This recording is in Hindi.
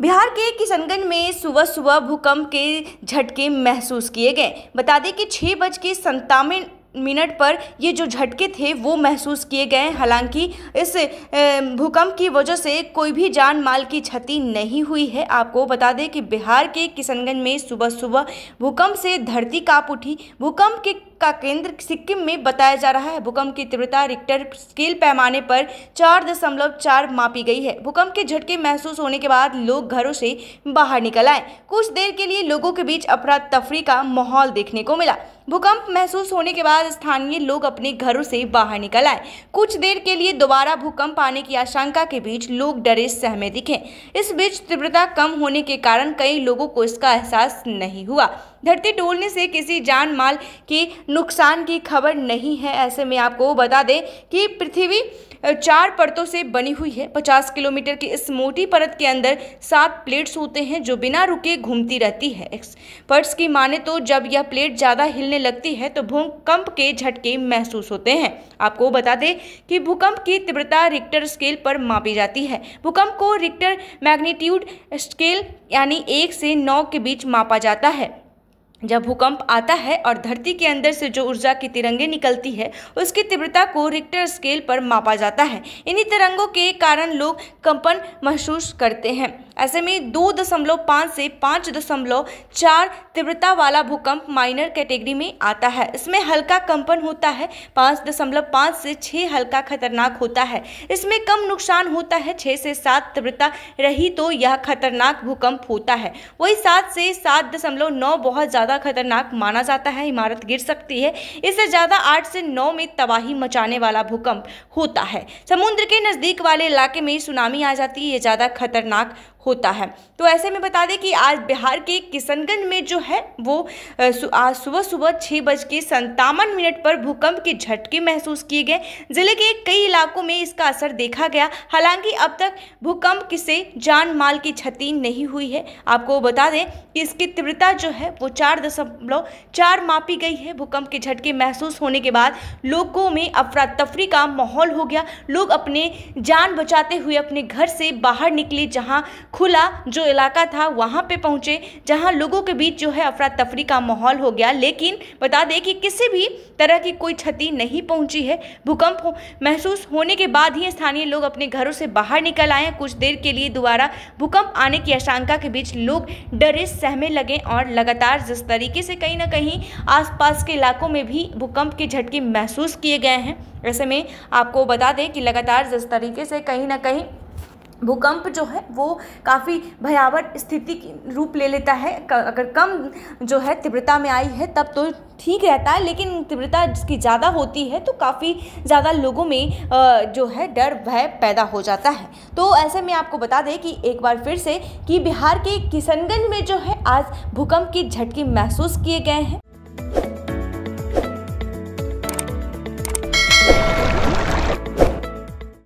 बिहार के किशनगंज में सुबह सुबह भूकंप के झटके महसूस किए गए बता दें कि छः बज के संतावन मिनट पर ये जो झटके थे वो महसूस किए गए हालांकि इस भूकंप की वजह से कोई भी जान माल की क्षति नहीं हुई है आपको बता दें कि बिहार के किशनगंज में सुबह सुबह भूकंप से धरती काप उठी भूकंप के का केंद्र सिक्किम में बताया जा रहा है भूकंप की तीव्रता रिक्टर स्केल पैमाने पर चार दशमलव चार मापी गई है भूकंप के झटके महसूस होने के बाद लोग घरों से बाहर निकल आए कुछ देर के लिए लोगों के बीच अफरा तफरी का माहौल देखने को मिला भूकंप महसूस होने के बाद स्थानीय लोग अपने घरों से बाहर निकल आए कुछ देर के लिए दोबारा भूकंप आने की आशंका के बीच लोग डरे सहमे दिखे इस बीच तीव्रता कम होने के कारण कई लोगों को इसका एहसास नहीं हुआ धरती टूटने से किसी जान माल की नुकसान की खबर नहीं है ऐसे में आपको बता दें कि पृथ्वी चार परतों से बनी हुई है 50 किलोमीटर की इस मोटी परत के अंदर सात प्लेट्स होते हैं जो बिना रुके घूमती रहती है एक्सपर्ट्स की माने तो जब यह प्लेट ज़्यादा हिलने लगती है तो भूकंप के झटके महसूस होते हैं आपको बता दें कि भूकंप की तीव्रता रिक्टर स्केल पर मापी जाती है भूकंप को रिक्टर मैग्नीट्यूड स्केल यानी एक से नौ के बीच मापा जाता है जब भूकंप आता है और धरती के अंदर से जो ऊर्जा की तिरंगे निकलती है उसकी तीव्रता को रिक्टर स्केल पर मापा जाता है इन्हीं तिरंगों के कारण लोग कंपन महसूस करते हैं ऐसे में दो दशमलव पाँच से पाँच दशमलव चार तीव्रता वाला भूकंप माइनर कैटेगरी में आता है इसमें हल्का कंपन होता है पाँच दशमलव पाँच से छः हल्का खतरनाक होता है इसमें कम नुकसान होता है छः से सात तीव्रता रही तो यह खतरनाक भूकंप होता है वही सात से सात दशमलव नौ बहुत ज़्यादा ज़्यादा खतरनाक माना जाता है इमारत गिर सकती है इससे ज़्यादा आठ से नौ में तबाही मचाने वाला भूकंप होता है समुद्र के नज़दीक वाले इलाके में सुनामी आ जाती है ये ज़्यादा खतरनाक होता है तो ऐसे में बता दें कि आज बिहार के किशनगंज में जो है वो आज सुबह सुबह छः बज के संतावन मिनट पर भूकंप के झटके महसूस किए गए जिले के कई इलाकों में इसका असर देखा गया हालांकि अब तक भूकंप से जान माल की क्षति नहीं हुई है आपको बता दें कि इसकी तीव्रता जो है वो चार दशमलव चार मापी गई है भूकंप के झटके महसूस होने के बाद लोगों में अफरा तफरी का माहौल हो गया लोग अपने जान बचाते हुए अपने घर से बाहर निकले जहाँ खुला जो इलाका था वहाँ पे पहुँचे जहाँ लोगों के बीच जो है अफरा तफरी का माहौल हो गया लेकिन बता दें कि किसी भी तरह की कोई क्षति नहीं पहुँची है भूकंप हो, महसूस होने के बाद ही स्थानीय लोग अपने घरों से बाहर निकल आए कुछ देर के लिए दोबारा भूकंप आने की आशंका के बीच लोग डरे सहमे लगे और लगातार जिस तरीके से कहीं ना कहीं आस के इलाकों में भी भूकंप के झटके महसूस किए गए हैं ऐसे में आपको बता दें कि लगातार जिस तरीके से कहीं ना कहीं भूकंप जो है वो काफ़ी भयावह स्थिति की रूप ले लेता है अगर कम जो है तीव्रता में आई है तब तो ठीक रहता है लेकिन तीव्रता जिसकी ज़्यादा होती है तो काफ़ी ज़्यादा लोगों में जो है डर भय पैदा हो जाता है तो ऐसे में आपको बता दें कि एक बार फिर से कि बिहार के किशनगंज में जो है आज भूकंप के झटके महसूस किए गए हैं